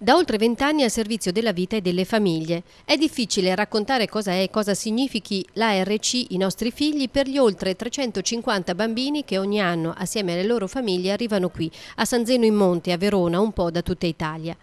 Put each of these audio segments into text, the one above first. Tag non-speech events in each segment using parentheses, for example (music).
Da oltre vent'anni al servizio della vita e delle famiglie. È difficile raccontare cosa è e cosa significhi l'ARC, i nostri figli, per gli oltre 350 bambini che ogni anno, assieme alle loro famiglie, arrivano qui, a San Zeno in Monte, a Verona, un po' da tutta Italia.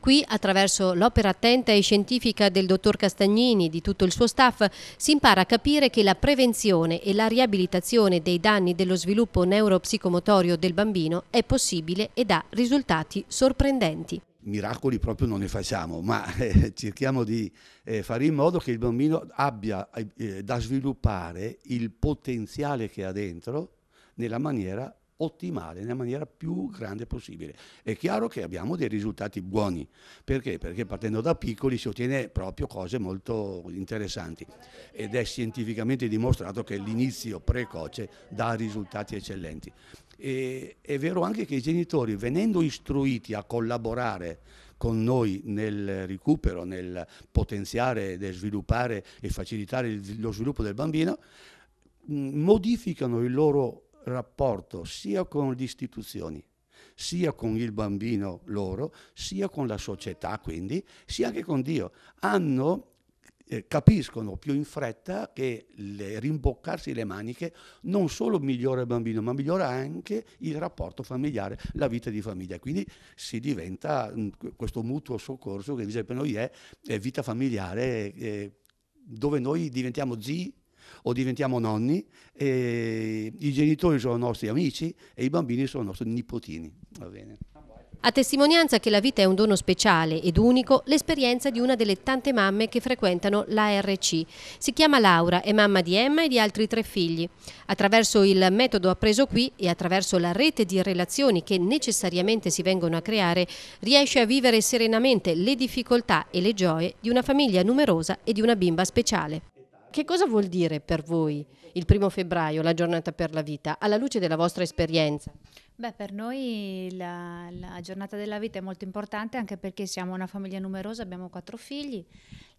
Qui, attraverso l'opera attenta e scientifica del dottor Castagnini e di tutto il suo staff, si impara a capire che la prevenzione e la riabilitazione dei danni dello sviluppo neuropsicomotorio del bambino è possibile ed ha risultati sorprendenti miracoli proprio non ne facciamo, ma eh, (laughs) cerchiamo di eh, fare in modo che il bambino abbia eh, eh, da sviluppare il potenziale che ha dentro nella maniera ottimale, nella maniera più grande possibile. È chiaro che abbiamo dei risultati buoni, perché? Perché partendo da piccoli si ottiene proprio cose molto interessanti ed è scientificamente dimostrato che l'inizio precoce dà risultati eccellenti. E, è vero anche che i genitori, venendo istruiti a collaborare con noi nel recupero, nel potenziare, nel sviluppare e facilitare lo sviluppo del bambino, modificano il loro rapporto sia con le istituzioni, sia con il bambino loro, sia con la società quindi, sia anche con Dio. Hanno eh, capiscono più in fretta che le, rimboccarsi le maniche non solo migliora il bambino, ma migliora anche il rapporto familiare, la vita di famiglia. Quindi si diventa mh, mm, questo mutuo soccorso che invece per noi è, è vita familiare, eh, dove noi diventiamo zii, o diventiamo nonni, eh, i genitori sono nostri amici e i bambini sono nostri nipotini. Va bene. A testimonianza che la vita è un dono speciale ed unico, l'esperienza di una delle tante mamme che frequentano l'ARC. Si chiama Laura, è mamma di Emma e di altri tre figli. Attraverso il metodo appreso qui e attraverso la rete di relazioni che necessariamente si vengono a creare, riesce a vivere serenamente le difficoltà e le gioie di una famiglia numerosa e di una bimba speciale. Che cosa vuol dire per voi il primo febbraio, la giornata per la vita, alla luce della vostra esperienza? Beh, per noi la, la, giornata della vita è molto importante anche perché siamo una famiglia numerosa, abbiamo quattro figli,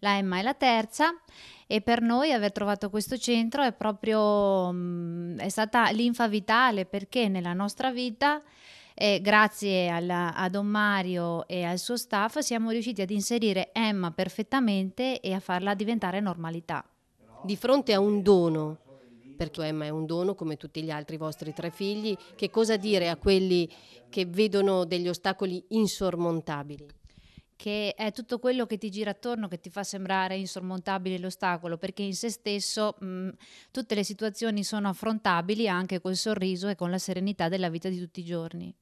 la Emma è la terza e per noi aver trovato questo centro è proprio mm, è stata l'infa vitale perché nella nostra vita eh, grazie alla, a Don Mario e al suo staff siamo riusciti ad inserire Emma perfettamente e a farla diventare normalità di fronte a un dono, perché Emma è un dono come tutti gli altri vostri tre figli, che cosa dire a quelli che vedono degli ostacoli insormontabili? che è tutto quello che ti gira attorno che ti fa sembrare insormontabile l'ostacolo, perché in se stesso mh, mm, tutte le situazioni sono affrontabili anche col sorriso e con la serenità della vita di tutti i giorni.